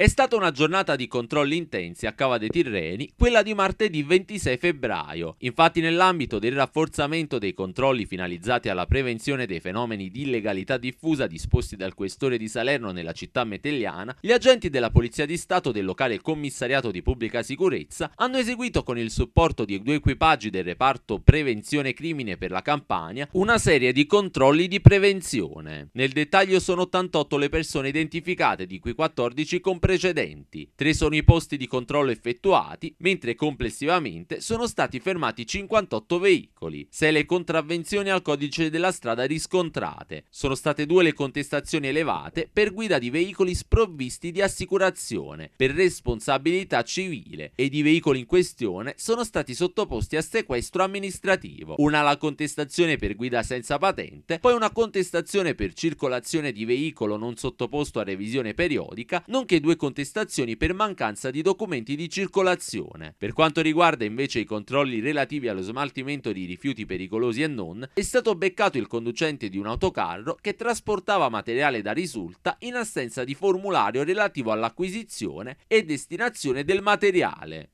È stata una giornata di controlli intensi a Cava dei Tirreni, quella di martedì 26 febbraio. Infatti nell'ambito del rafforzamento dei controlli finalizzati alla prevenzione dei fenomeni di illegalità diffusa disposti dal questore di Salerno nella città metelliana, gli agenti della Polizia di Stato del locale commissariato di pubblica sicurezza hanno eseguito con il supporto di due equipaggi del reparto prevenzione crimine per la Campania una serie di controlli di prevenzione. Nel dettaglio sono 88 le persone identificate, di cui 14 comprese precedenti. Tre sono i posti di controllo effettuati, mentre complessivamente sono stati fermati 58 veicoli, Se le contravvenzioni al codice della strada riscontrate. Sono state due le contestazioni elevate per guida di veicoli sprovvisti di assicurazione, per responsabilità civile ed i veicoli in questione sono stati sottoposti a sequestro amministrativo. Una la contestazione per guida senza patente, poi una contestazione per circolazione di veicolo non sottoposto a revisione periodica, nonché due contestazioni per mancanza di documenti di circolazione. Per quanto riguarda invece i controlli relativi allo smaltimento di rifiuti pericolosi e non, è stato beccato il conducente di un autocarro che trasportava materiale da risulta in assenza di formulario relativo all'acquisizione e destinazione del materiale.